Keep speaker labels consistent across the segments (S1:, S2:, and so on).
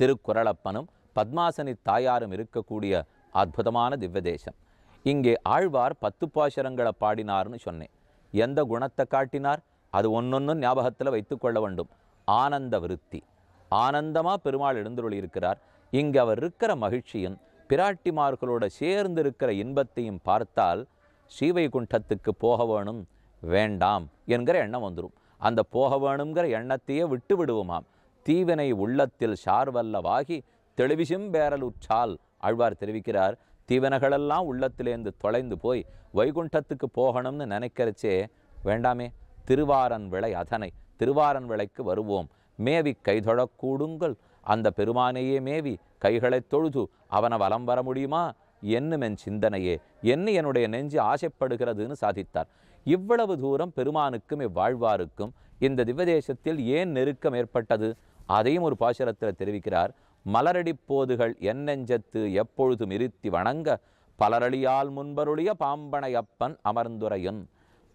S1: திருக்குறளப்பனும் பத்மாசனி தாயாரும் இருக்கக்கூடிய அற்புதமான திவ்ய தேசம் இங்கே ஆழ்வார் பத்து பாசரங்களை பாடினார்னு சொன்னேன் எந்த குணத்தை காட்டினார் அது ஒன்னொன்னும் ஞாபகத்தில் வைத்துக்கொள்ள வேண்டும் ஆனந்த விருத்தி ஆனந்தமாக பெருமாள் எழுந்துருளி இருக்கிறார் இங்கே அவர் இருக்கிற மகிழ்ச்சியும் பிராட்டிமார்களோட சேர்ந்து இருக்கிற இன்பத்தையும் பார்த்தால் ஸ்ரீவைகுண்டத்துக்கு போக வேணும் வேண்டாம் என்கிற எண்ணம் வந்துடும் அந்த போக வேணுங்கிற எண்ணத்தையே விட்டு விடுவோமாம் தீவினை உள்ளத்தில் சார்வல்லவாகி தெளிவிசும் பேரலுற்றால் அழ்வார் தெரிவிக்கிறார் தீவனைகளெல்லாம் உள்ளத்திலேருந்து தொலைந்து போய் வைகுண்டத்துக்கு போகணும்னு நினைக்கிறச்சே வேண்டாமே திருவாரன் விளை அதனை திருவாரன் விளைக்கு வருவோம் மேவி கைதொழக்கூடுங்கள் அந்த பெருமானையே மேவி கைகளை தொழுது அவனை வலம் வர முடியுமா என்னும் என் சிந்தனையே என்ன என்னுடைய நெஞ்சு ஆசைப்படுகிறதுன்னு சாதித்தார் இவ்வளவு தூரம் பெருமானுக்கும் இவ்வாழ்வாருக்கும் இந்த திவ்யதேசத்தில் ஏன் நெருக்கம் ஏற்பட்டது அதையும் ஒரு பாசுரத்தில் தெரிவிக்கிறார் மலரடி போதுகள் என்னெஞ்சத்து எப்பொழுதும் இருத்தி வணங்க பலரடியால் முன்பருளிய பாம்பனையப்பன் அமர்ந்துரையன்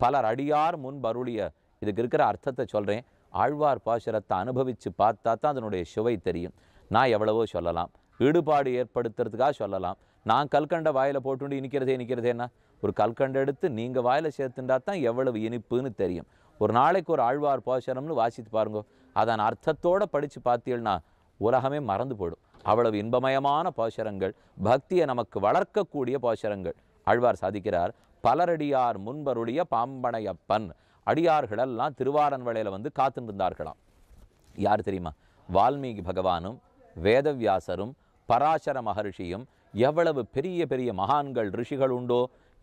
S1: பலர் அடியார் முன்பருளிய இதுக்கு இருக்கிற அர்த்தத்தை சொல்கிறேன் ஆழ்வார் பாசுரத்தை அனுபவித்து பார்த்தா தான் அதனுடைய சுவை தெரியும் நான் எவ்வளவோ சொல்லலாம் ஈடுபாடு ஏற்படுத்துறதுக்காக சொல்லலாம் நான் கல்கண்டை வாயில் போட்டுண்டு இனிக்கிறதே இனிக்கிறதேன்னா ஒரு கல்கண்டை எடுத்து நீங்கள் வாயில் சேர்த்துண்டா தான் எவ்வளவு இனிப்புன்னு தெரியும் ஒரு நாளைக்கு ஒரு ஆழ்வார் போஷனம்னு வாசித்து பாருங்க அதன் அர்த்தத்தோடு படித்து பார்த்தீங்கன்னா உலகமே மறந்து போடும் அவ்வளவு இன்பமயமான போஷரங்கள் பக்தியை நமக்கு வளர்க்கக்கூடிய போஷரங்கள் ஆழ்வார் சாதிக்கிறார் பலரடியார் முன்பருடைய பாம்பனையப்பன் அடியார்களெல்லாம் திருவாரன்வளையில் வந்து காத்துருந்தார்களாம் யார் தெரியுமா வால்மீகி பகவானும் வேதவியாசரும் பராசர மகர்ஷியும் எவ்வளவு பெரிய பெரிய மகான்கள் ரிஷிகள் உண்டோ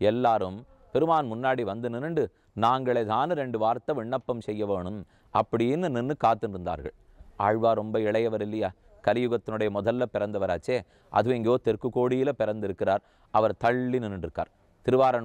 S1: எல்லாரும் பெருமான் முன்னாடி வந்து நின்று நாங்களே தானே ரெண்டு வார்த்தை விண்ணப்பம் செய்ய வேணும் அப்படின்னு நின்று காத்துருந்தார்கள் ஆழ்வார் ரொம்ப இளையவர் இல்லையா கலியுகத்தினுடைய முதல்ல பிறந்தவராச்சே அதுவும் எங்கேயோ தெற்கு கோடியில் பிறந்திருக்கிறார் அவர் தள்ளி நின்றுருக்கார்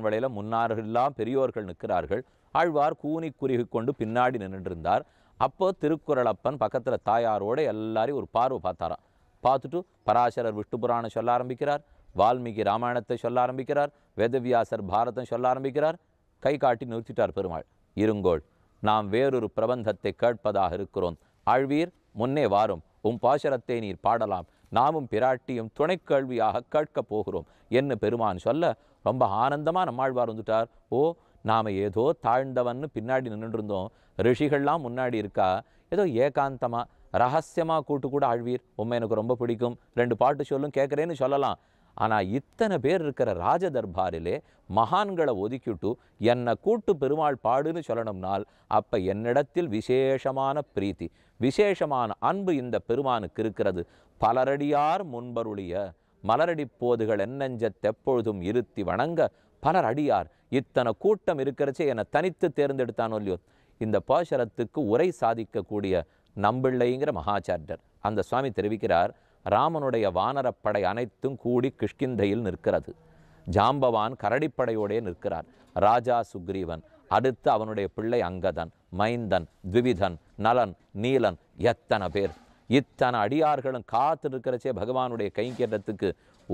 S1: வலையில் முன்னார்கள்லாம் பெரியோர்கள் நிற்கிறார்கள் ஆழ்வார் கூனி குறுகி கொண்டு பின்னாடி நின்றுட்டு இருந்தார் அப்போ திருக்குறளப்பன் பக்கத்தில் தாயாரோடு எல்லாரையும் ஒரு பார்வை பார்த்தாராம் பார்த்துட்டு பராசரர் விஷ்ணு புராணம் சொல்ல ஆரம்பிக்கிறார் வால்மீகி ராமாயணத்தை சொல்ல ஆரம்பிக்கிறார் வேதவியாசர் பாரதம் சொல்ல ஆரம்பிக்கிறார் கை காட்டி நிறுத்திட்டார் பெருமாள் இருங்கோள் நாம் வேறொரு பிரபந்தத்தை கேட்பதாக இருக்கிறோம் ஆழ்வீர் முன்னே வாரும் உம் பாசரத்தை நீர் பாடலாம் நாமும் பிராட்டியும் துணைக்கேள்வியாக கேட்கப் போகிறோம் என்று பெருமான் சொல்ல ரொம்ப ஆனந்தமாக நம்மாழ்வார் வந்துட்டார் ஓ நாம் ஏதோ தாழ்ந்தவன்னு பின்னாடி நின்றுருந்தோம் ரிஷிகள்லாம் முன்னாடி இருக்கா ஏதோ ஏகாந்தமாக ரகசியமாக கூட்டு கூட ஆழ்வீர் உண்மை எனக்கு ரொம்ப பிடிக்கும் ரெண்டு பாட்டு சொல்லும் கேட்குறேன்னு சொல்லலாம் ஆனால் இத்தனை பேர் இருக்கிற ராஜ தர்பாரிலே மகான்களை ஒதுக்கிட்டு என்னை கூட்டு பெருமாள் பாடுன்னு சொல்லணும்னால் அப்போ என்னிடத்தில் விசேஷமான பிரீத்தி விசேஷமான அன்பு இந்த பெருமானுக்கு இருக்கிறது பலரடியார் முன்பருளிய மலரடி போதுகள் தெப்பொழுதும் இருத்தி வணங்க பலர் அடியார் இத்தனை கூட்டம் இருக்கிறச்சே என்னை தனித்து தேர்ந்தெடுத்தானோ இல்லையோ இந்த பாசரத்துக்கு உரை சாதிக்கக்கூடிய நம்பிள்ளைங்கிற மகாச்சாரியர் அந்த சுவாமி தெரிவிக்கிறார் ராமனுடைய வானரப்படை அனைத்தும் கூடி கிஷ்கிந்தையில் நிற்கிறது ஜாம்பவான் கரடிப்படையோடே நிற்கிறார் ராஜா சுக்ரீவன் அடுத்து அவனுடைய பிள்ளை அங்கதன் மைந்தன் த்விவிதன் நலன் நீலன் எத்தனை பேர் இத்தனை அடியார்களும் காத்து இருக்கிறச்சே பகவானுடைய கைங்கேட்டத்துக்கு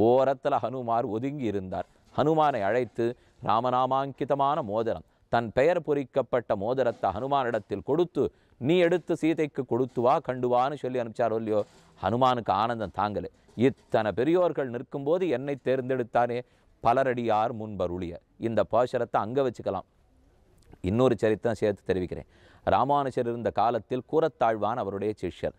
S1: ஓரத்தில் ஹனுமார் ஒதுங்கி இருந்தார் ஹனுமானை அழைத்து ராமநாமாங்கிதமான மோதிரம் தன் பெயர் பொறிக்கப்பட்ட மோதிரத்தை ஹனுமானிடத்தில் கொடுத்து நீ எடுத்து சீதைக்கு கொடுத்து வா கண்டுவான்னு சொல்லி அனுப்பிச்சாரோ இல்லையோ ஹனுமானுக்கு ஆனந்தம் தாங்கலை இத்தனை பெரியோர்கள் நிற்கும்போது என்னை தேர்ந்தெடுத்தானே பலரடியார் முன்பருளிய இந்த பாசரத்தை அங்கே வச்சுக்கலாம் இன்னொரு சரித்திரம் சேர்த்து தெரிவிக்கிறேன் ராமானுஜர் இருந்த காலத்தில் கூறத்தாழ்வான் அவருடைய சிஷ்யர்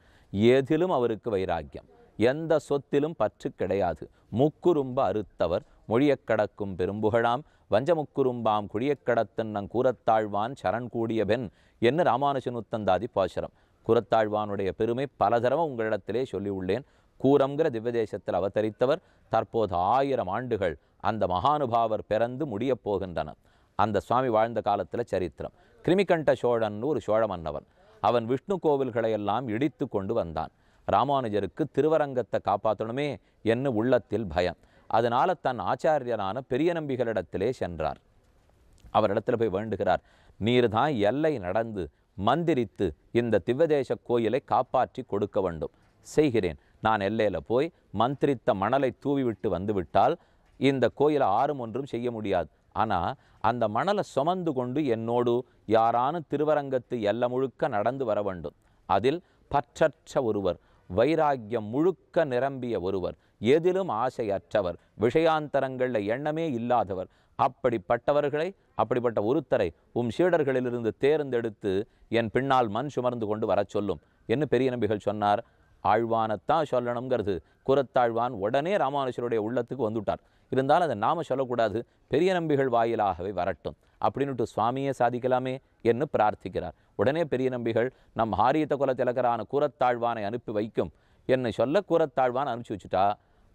S1: ஏதிலும் அவருக்கு வைராக்கியம் எந்த சொத்திலும் பற்று கிடையாது முக்குறும்ப அறுத்தவர் மொழியக் கடக்கும் பெரும்புகழாம் வஞ்சமுக்குறும்பாம் குழியக்கடத்தன் நங் கூறத்தாழ்வான் சரண் பெண் என்ன ராமானுஜனுத்தந்தாதி பாசுரம் கூறத்தாழ்வானுடைய பெருமை பல தரமும் உங்களிடத்திலே சொல்லியுள்ளேன் கூரங்கிற திவ்வதேசத்தில் அவதரித்தவர் தற்போது ஆயிரம் ஆண்டுகள் அந்த மகானுபாவர் பிறந்து முடியப் போகின்றனர் அந்த சுவாமி வாழ்ந்த காலத்தில் சரித்திரம் கிருமிகண்ட சோழன் ஒரு சோழ மன்னவன் அவன் விஷ்ணு கோவில்களை எல்லாம் இடித்து கொண்டு வந்தான் ராமானுஜருக்கு திருவரங்கத்தை காப்பாற்றணுமே என்று உள்ளத்தில் பயம் அதனால் தன் ஆச்சாரியரான பெரிய நம்பிகளிடத்திலே சென்றார் அவரிடத்தில் போய் வேண்டுகிறார் நீர் தான் எல்லை நடந்து மந்திரித்து இந்த திவ்வதேச கோயிலை காப்பாற்றி கொடுக்க வேண்டும் செய்கிறேன் நான் எல்லையில் போய் மந்திரித்த மணலை தூவிவிட்டு வந்துவிட்டால் இந்த கோயிலை ஆறும் ஒன்றும் செய்ய முடியாது ஆனால் அந்த மணலை சுமந்து கொண்டு என்னோடு யாரானு திருவரங்கத்து எல்ல முழுக்க நடந்து வர வேண்டும் அதில் பற்றற்ற ஒருவர் வைராக்கியம் முழுக்க நிரம்பிய ஒருவர் எதிலும் ஆசையற்றவர் விஷயாந்தரங்களில் எண்ணமே இல்லாதவர் அப்படிப்பட்டவர்களை அப்படிப்பட்ட ஒருத்தரை உம் சீடர்களிலிருந்து தேர்ந்தெடுத்து என் பின்னால் மண் சுமர்ந்து கொண்டு வர சொல்லும் என்று பெரிய நம்பிகள் சொன்னார் ஆழ்வானத்தான் சொல்லணுங்கிறது குரத்தாழ்வான் உடனே ராமானுஷருடைய உள்ளத்துக்கு வந்துவிட்டார் இருந்தாலும் அதை நாம் சொல்லக்கூடாது பெரிய நம்பிகள் வாயிலாகவே வரட்டும் அப்படின்னுட்டு சுவாமியே சாதிக்கலாமே என்று பிரார்த்திக்கிறார் உடனே பெரிய நம்பிகள் நம் ஹாரியத்த குலத்திலக்கரான குரத்தாழ்வானை கூரத்தாழ்வானை அனுப்பி வைக்கும் என்னை சொல்ல கூரத்தாழ்வான் அனுப்பிச்சி வச்சுட்டா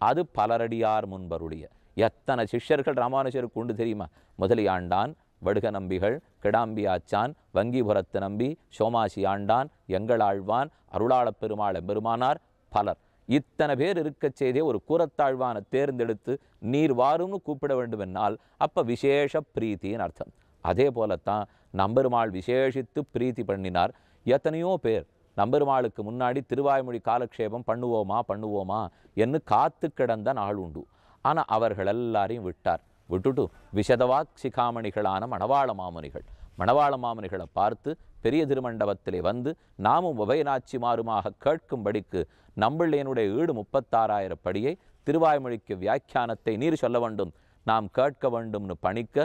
S1: அது பலரடியார் முன்பருடைய எத்தனை சிஷ்யர்கள் ராமானுஜருக்கு உண்டு தெரியுமா முதலியாண்டான் வடுக நம்பிகள் கிடாம்பி ஆச்சான் வங்கிபுரத்து நம்பி சோமாசி ஆண்டான் எங்களாழ்வான் அருளாளப் பெருமாள் பெருமானார் பலர் இத்தனை பேர் இருக்கச் செய்தே ஒரு கூறத்தாழ்வான தேர்ந்தெடுத்து நீர் வாரும்னு கூப்பிட வேண்டும் என்னால் அப்போ விசேஷ பிரீத்தின்னு அர்த்தம் அதே போலத்தான் நம்பெருமாள் விசேஷித்து பிரீத்தி பண்ணினார் எத்தனையோ பேர் நம்பெருமாளுக்கு முன்னாடி திருவாய்மொழி காலக்ஷேபம் பண்ணுவோமா பண்ணுவோமா என்று காத்து கிடந்த நாள் உண்டு ஆனால் அவர்கள் எல்லாரையும் விட்டார் விட்டுட்டு விஷதவாக் சிகாமணிகளான மணவாள மாமுனிகள் மணவாள மாமுனிகளை பார்த்து பெரிய திருமண்டபத்திலே வந்து நாமும் உபயநாச்சிமாருமாக கேட்கும்படிக்கு நம்பிள்ளையனுடைய ஈடு முப்பத்தாறாயிரம் படியை திருவாய்மொழிக்கு வியாக்கியானத்தை நீர் சொல்ல வேண்டும் நாம் கேட்க வேண்டும்னு பணிக்க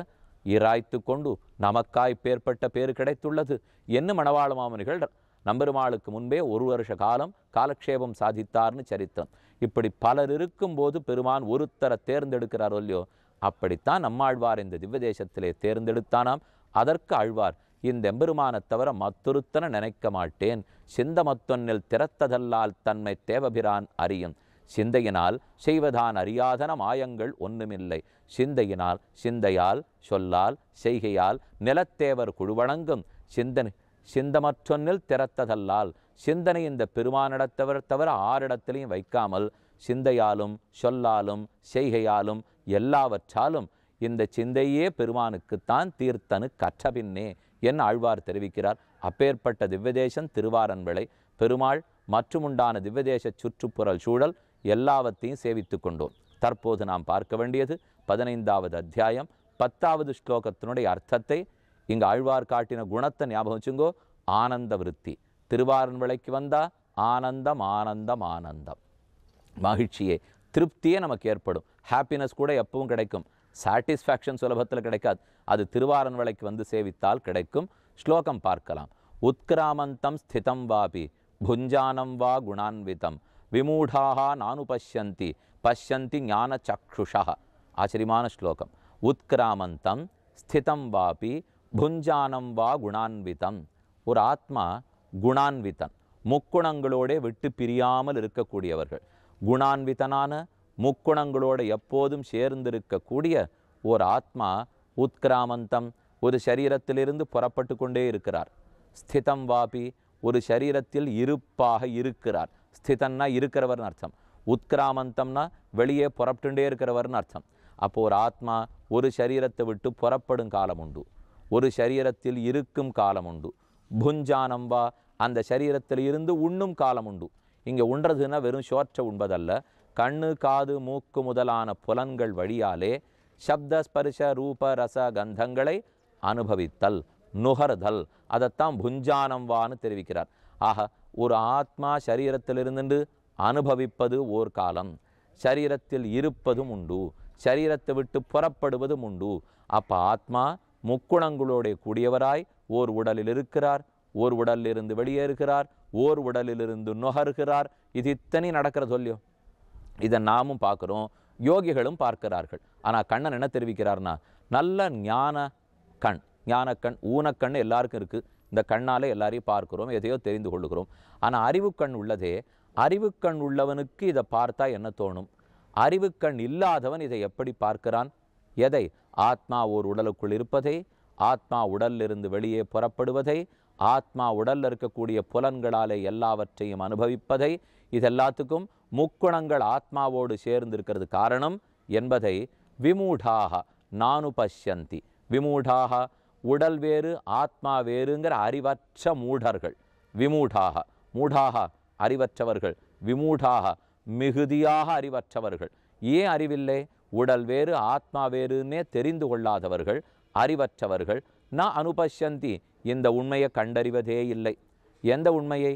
S1: இராய்த்து கொண்டு நமக்காய் பேர்பட்ட பேர் கிடைத்துள்ளது என்ன மணவாள மாமுனிகள் நம்பெருமாளுக்கு முன்பே ஒரு வருஷ காலம் காலக்ஷேபம் சாதித்தார்னு சரித்திரம் இப்படி பலர் இருக்கும்போது பெருமான் ஒருத்தரை தேர்ந்தெடுக்கிறாரோ இல்லையோ அப்படித்தான் நம்மாழ்வார் இந்த திவ்ய தேசத்திலே தேர்ந்தெடுத்தானாம் அதற்கு ஆழ்வார் இந்த எம்பெருமானை தவிர மத்தொருத்தனை நினைக்க மாட்டேன் சிந்தமத்தொன்னில் திறத்ததல்லால் தன்மை தேவபிரான் அறியும் சிந்தையினால் செய்வதான் அறியாதன மாயங்கள் ஒன்றுமில்லை சிந்தையினால் சிந்தையால் சொல்லால் செய்கையால் நிலத்தேவர் குழுவணங்கும் சிந்தனை சிந்தமற்றொன்னில் திறத்ததல்லால் சிந்தனை இந்த பெருமானிடத்தவர் தவிர ஆறிடத்திலையும் வைக்காமல் சிந்தையாலும் சொல்லாலும் செய்கையாலும் எல்லாவற்றாலும் இந்த சிந்தையே பெருமானுக்குத்தான் தீர்த்தனு கற்ற பின்னே என் ஆழ்வார் தெரிவிக்கிறார் அப்பேற்பட்ட திவ்யதேசம் திருவாரன்விளை பெருமாள் மற்றுமுண்டான திவ்யதேச சுற்றுப்புறல் சூழல் எல்லாவற்றையும் சேவித்து கொண்டோம் தற்போது நாம் பார்க்க வேண்டியது பதினைந்தாவது அத்தியாயம் பத்தாவது ஸ்லோகத்தினுடைய அர்த்தத்தை இங்கே ஆழ்வார் காட்டின குணத்தை ஞாபகம் வச்சுங்கோ ஆனந்த விருத்தி திருவாரன் விலைக்கு வந்தால் ஆனந்தம் ஆனந்தம் ஆனந்தம் மகிழ்ச்சியே திருப்தியே நமக்கு ஏற்படும் ஹாப்பினஸ் கூட எப்பவும் கிடைக்கும் சாட்டிஸ்ஃபேக்ஷன் சுலபத்தில் கிடைக்காது அது திருவாரன் விலைக்கு வந்து சேவித்தால் கிடைக்கும் ஸ்லோகம் பார்க்கலாம் உத்கிராமந்தம் ஸ்திதம் வாபி புஞ்சானம் வா குணான்விதம் விமூடாக நானுபஷ்யந்தி பஷ்யந்தி ஞான சக்ஷுஷா ஆச்சரியமான ஸ்லோகம் உத்கிராமந்தம் ஸ்திதம் வாபி புஞ்சானம் வா குணான்விதம் ஒரு ஆத்மா குணான்விதன் முக்குணங்களோடே விட்டு பிரியாமல் இருக்கக்கூடியவர்கள் குணான்விதனான முக்குணங்களோடு எப்போதும் சேர்ந்திருக்கக்கூடிய ஒரு ஆத்மா உத்கிராமந்தம் ஒரு சரீரத்திலிருந்து புறப்பட்டு கொண்டே இருக்கிறார் ஸ்திதம் வாபி ஒரு சரீரத்தில் இருப்பாக இருக்கிறார் ஸ்திதன்னா இருக்கிறவர்னு அர்த்தம் உத்கிராமந்தம்னா வெளியே புறப்பட்டுண்டே இருக்கிறவர்னு அர்த்தம் அப்போது ஒரு ஆத்மா ஒரு சரீரத்தை விட்டு புறப்படும் காலம் உண்டு ஒரு சரீரத்தில் இருக்கும் காலம் உண்டு புஞ்சானம் வா அந்த சரீரத்தில் இருந்து உண்ணும் காலம் உண்டு இங்கே உண்றதுன்னா வெறும் சோற்ற உண்பதல்ல கண்ணு காது மூக்கு முதலான புலன்கள் வழியாலே சப்த ஸ்பர்ஷ ரூப ரச கந்தங்களை அனுபவித்தல் நுகர்தல் அதைத்தான் புஞ்சானம் வான்னு தெரிவிக்கிறார் ஆக ஒரு ஆத்மா சரீரத்திலிருந்து அனுபவிப்பது ஓர் காலம் சரீரத்தில் இருப்பதும் உண்டு சரீரத்தை விட்டு புறப்படுவதும் உண்டு அப்போ ஆத்மா முக்குணங்களோட கூடியவராய் ஓர் உடலில் இருக்கிறார் ஓர் உடலிலிருந்து வெளியேறுகிறார் ஓர் உடலிலிருந்து நுகர்கிறார் இது இத்தனை நடக்கிற சொல்லியோ இதை நாமும் பார்க்குறோம் யோகிகளும் பார்க்கிறார்கள் ஆனால் கண்ணன் என்ன தெரிவிக்கிறார்னா நல்ல ஞான கண் ஞானக்கண் ஊனக்கண் எல்லாருக்கும் இருக்குது இந்த கண்ணால் எல்லாரையும் பார்க்குறோம் எதையோ தெரிந்து கொள்ளுகிறோம் ஆனால் அறிவுக்கண் உள்ளதே அறிவுக்கண் உள்ளவனுக்கு இதை பார்த்தா என்ன தோணும் அறிவுக்கண் இல்லாதவன் இதை எப்படி பார்க்கிறான் எதை ஆத்மா ஓர் உடலுக்குள் இருப்பதை ஆத்மா உடலிலிருந்து வெளியே புறப்படுவதை ஆத்மா உடலில் இருக்கக்கூடிய புலன்களாலே எல்லாவற்றையும் அனுபவிப்பதை இதெல்லாத்துக்கும் முக்குணங்கள் ஆத்மாவோடு சேர்ந்திருக்கிறது காரணம் என்பதை விமூடாக நானு பஷ்யந்தி விமூடாக உடல் வேறு ஆத்மா வேறுங்கிற அறிவற்ற மூடர்கள் விமூடாக மூடாக அறிவற்றவர்கள் விமூடாக மிகுதியாக அறிவற்றவர்கள் ஏன் அறிவில்லை உடல் வேறு ஆத்மா வேறுன்னே தெரிந்து கொள்ளாதவர்கள் அறிவற்றவர்கள் நான் அனுபஷந்தி இந்த உண்மையை கண்டறிவதே இல்லை எந்த உண்மையை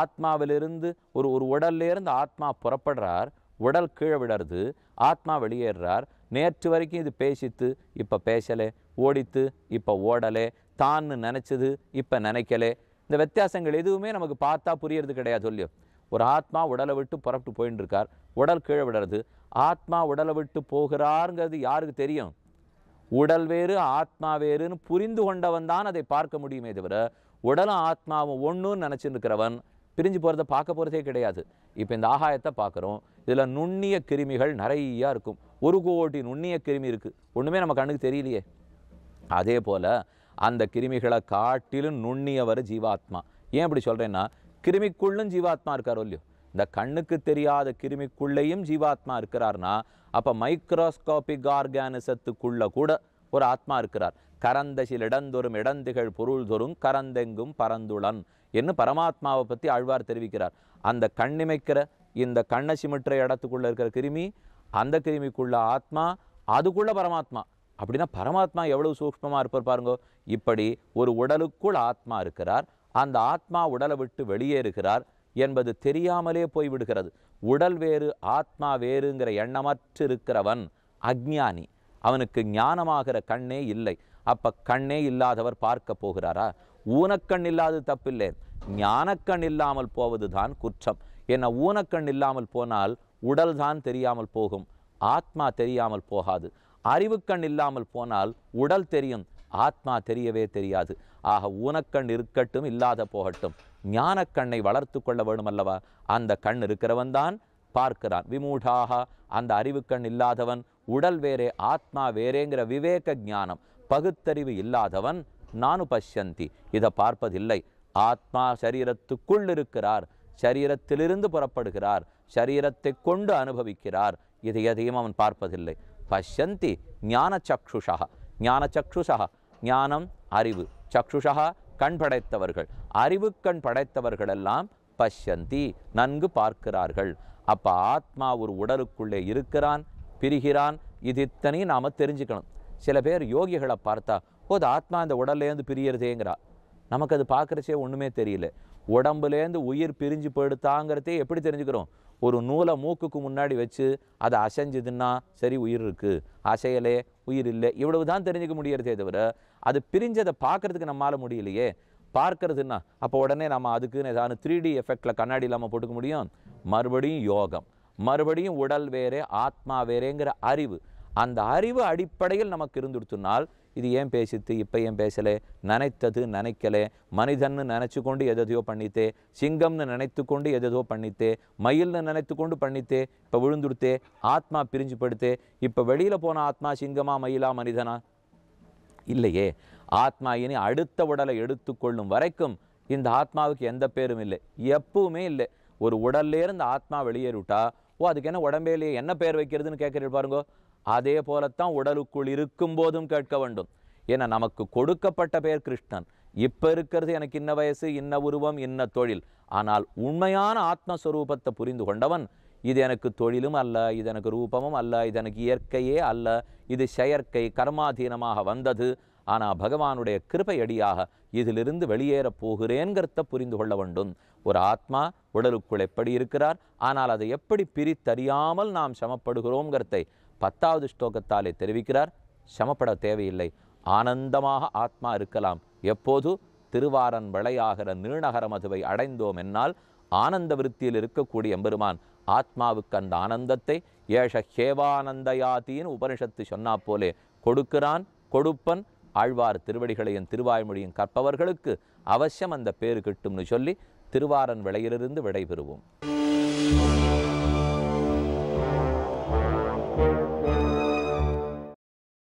S1: ஆத்மாவிலிருந்து ஒரு ஒரு உடல்லேருந்து ஆத்மா புறப்படுறார் உடல் கீழே விடறது ஆத்மா வெளியேறார் நேற்று வரைக்கும் இது பேசித்து இப்போ பேசலே ஓடித்து இப்போ ஓடலே தான்னு நினச்சது இப்போ நினைக்கலே இந்த வித்தியாசங்கள் எதுவுமே நமக்கு பார்த்தா புரியறது கிடையாது சொல்லியோ ஒரு ஆத்மா உடலை விட்டு புறப்பட்டு போயின்னு இருக்கார் உடல் கீழே விடுறது ஆத்மா உடலை விட்டு போகிறாருங்கிறது யாருக்கு தெரியும் உடல் வேறு ஆத்மா வேறுன்னு புரிந்து கொண்டவன் தான் அதை பார்க்க முடியுமே தவிர உடலும் ஆத்மாவும் ஒன்றுன்னு நினச்சின்னு இருக்கிறவன் பிரிஞ்சு போகிறத பார்க்க போகிறதே கிடையாது இப்போ இந்த ஆகாயத்தை பார்க்குறோம் இதில் நுண்ணிய கிருமிகள் நிறையா இருக்கும் ஒரு கோடி நுண்ணிய கிருமி இருக்குது ஒன்றுமே நம்ம கண்ணுக்கு தெரியலையே அதே போல் அந்த கிருமிகளை காட்டிலும் நுண்ணியவர் ஜீவாத்மா ஏன் அப்படி சொல்கிறேன்னா கிருமிக்குள்ளும் ஜீவாத்மா இருக்காரோ இல்லையோ இந்த கண்ணுக்கு தெரியாத கிருமிக்குள்ளேயும் ஜீவாத்மா இருக்கிறார்னா அப்போ மைக்ரோஸ்கோபிக் ஆர்கானிசத்துக்குள்ள கூட ஒரு ஆத்மா இருக்கிறார் கரந்தசில் இடந்தொரும் இடந்துகள் பொருள் தொரும் கரந்தெங்கும் பரந்துளன் என்று பரமாத்மாவை பற்றி ஆழ்வார் தெரிவிக்கிறார் அந்த கண்ணிமைக்கிற இந்த கண்ணை சிமிட்டுற இடத்துக்குள்ளே இருக்கிற கிருமி அந்த கிருமிக்குள்ள ஆத்மா அதுக்குள்ள பரமாத்மா அப்படின்னா பரமாத்மா எவ்வளவு சூக்மமாக இருப்பார் பாருங்க இப்படி ஒரு உடலுக்குள் ஆத்மா இருக்கிறார் அந்த ஆத்மா உடலை விட்டு வெளியேறுகிறார் என்பது தெரியாமலே போய்விடுகிறது உடல் வேறு ஆத்மா வேறுங்கிற எண்ணமற்றிருக்கிறவன் அக்ஞானி அவனுக்கு ஞானமாகிற கண்ணே இல்லை அப்ப கண்ணே இல்லாதவர் பார்க்க போகிறாரா ஊனக்கண் இல்லாது தப்பில்லை ஞானக்கண் இல்லாமல் போவதுதான் குற்றம் என்ன ஊனக்கண் இல்லாமல் போனால் உடல் தான் தெரியாமல் போகும் ஆத்மா தெரியாமல் போகாது அறிவுக்கண் இல்லாமல் போனால் உடல் தெரியும் ஆத்மா தெரியவே தெரியாது ஆக ஊனக்கண் இருக்கட்டும் இல்லாத போகட்டும் ஞானக்கண்ணை வளர்த்து கொள்ள வேணும் அல்லவா அந்த கண் இருக்கிறவன் தான் பார்க்கிறான் விமூடாக அந்த அறிவுக்கண் இல்லாதவன் உடல் வேறே ஆத்மா வேறேங்கிற விவேக ஞானம் பகுத்தறிவு இல்லாதவன் நானு பஷ்யந்தி இதை பார்ப்பதில்லை ஆத்மா சரீரத்துக்குள் இருக்கிறார் சரீரத்திலிருந்து புறப்படுகிறார் சரீரத்தை கொண்டு அனுபவிக்கிறார் இதை எதையும் அவன் பார்ப்பதில்லை பஷ்யந்தி ஞான சக்ஷுஷா ஞான சக்ஷுஷா ஞானம் அறிவு சக்ஷுஷா கண் படைத்தவர்கள் அறிவு கண் படைத்தவர்களெல்லாம் பஷ்யந்தி நன்கு பார்க்கிறார்கள் அப்போ ஆத்மா ஒரு உடலுக்குள்ளே இருக்கிறான் பிரிகிறான் இது இத்தனையும் நாம் தெரிஞ்சுக்கணும் சில பேர் யோகிகளை பார்த்தா போது ஆத்மா இந்த உடல்லேருந்து பிரியறதேங்கிறா நமக்கு அது பார்க்குறச்சே ஒன்றுமே தெரியல உடம்புலேருந்து உயிர் பிரிஞ்சு போயிடுத்தாங்கிறதே எப்படி தெரிஞ்சுக்கிறோம் ஒரு நூலை மூக்குக்கு முன்னாடி வச்சு அதை அசைஞ்சுதுன்னா சரி உயிர் இருக்குது அசையலே உயிர் இல்லை இவ்வளவு தான் தெரிஞ்சுக்க முடியறதே தவிர அது பிரிஞ்சதை பார்க்குறதுக்கு நம்மளால் முடியலையே பார்க்கறதுன்னா அப்போ உடனே நம்ம அதுக்குன்னு ஏதாவது த்ரீ டி எஃபெக்டில் கண்ணாடி இல்லாமல் போட்டுக்க முடியும் மறுபடியும் யோகம் மறுபடியும் உடல் வேறே ஆத்மா வேறேங்கிற அறிவு அந்த அறிவு அடிப்படையில் நமக்கு இருந்துடுத்துனால் இது ஏன் பேசித்து இப்போ ஏன் பேசலை நினைத்தது நினைக்கலை மனிதன்னு நினச்சி கொண்டு எதையோ பண்ணித்தே சிங்கம்னு நினைத்து கொண்டு எதோ பண்ணித்தே மயில்னு நினைத்து கொண்டு பண்ணித்தே இப்போ விழுந்துடுத்தே ஆத்மா பிரிஞ்சு படுத்தே இப்போ வெளியில் போன ஆத்மா சிங்கமா மயிலா மனிதனா இல்லையே ஆத்மா இனி அடுத்த உடலை எடுத்துக்கொள்ளும் வரைக்கும் இந்த ஆத்மாவுக்கு எந்த பேரும் இல்லை எப்பவுமே இல்லை ஒரு உடல்லேருந்து ஆத்மா வெளியேறிவிட்டா ஓ அதுக்கு என்ன உடம்பேலேயே என்ன பேர் வைக்கிறதுன்னு கேட்குறீங்க பாருங்க அதே போலத்தான் உடலுக்குள் இருக்கும் போதும் கேட்க வேண்டும் ஏன்னா நமக்கு கொடுக்கப்பட்ட பெயர் கிருஷ்ணன் இப்போ இருக்கிறது எனக்கு இன்ன வயசு இன்ன உருவம் இன்ன தொழில் ஆனால் உண்மையான ஆத்மஸ்வரூபத்தை புரிந்து கொண்டவன் இது எனக்கு தொழிலும் அல்ல இது எனக்கு ரூபமும் அல்ல இது எனக்கு இயற்கையே அல்ல இது செயற்கை கர்மாதீனமாக வந்தது ஆனால் பகவானுடைய கிருபையடியாக இதிலிருந்து வெளியேறப் போகிறேன்கிறத புரிந்து கொள்ள வேண்டும் ஒரு ஆத்மா உடலுக்குள் எப்படி இருக்கிறார் ஆனால் அதை எப்படி பிரித்தறியாமல் நாம் சமப்படுகிறோங்கிறத பத்தாவது ஸ்லோகத்தாலே தெரிவிக்கிறார் சமப்பட தேவையில்லை ஆனந்தமாக ஆத்மா இருக்கலாம் எப்போது திருவாரன் விளையாகிற நீணகர மதுவை அடைந்தோம் என்னால் ஆனந்த விருத்தியில் இருக்கக்கூடிய எம்பெருமான் ஆத்மாவுக்கு அந்த ஆனந்தத்தை ஏஷ ஹேவானந்தயாத்தின்னு உபனிஷத்து சொன்னா போலே கொடுக்கிறான் கொடுப்பன் ஆழ்வார் திருவடிகளையும் திருவாய்மொழியும் கற்பவர்களுக்கு அவசியம் அந்த பேரு கிட்டும்னு சொல்லி திருவாரன் விளையிலிருந்து விடைபெறுவோம்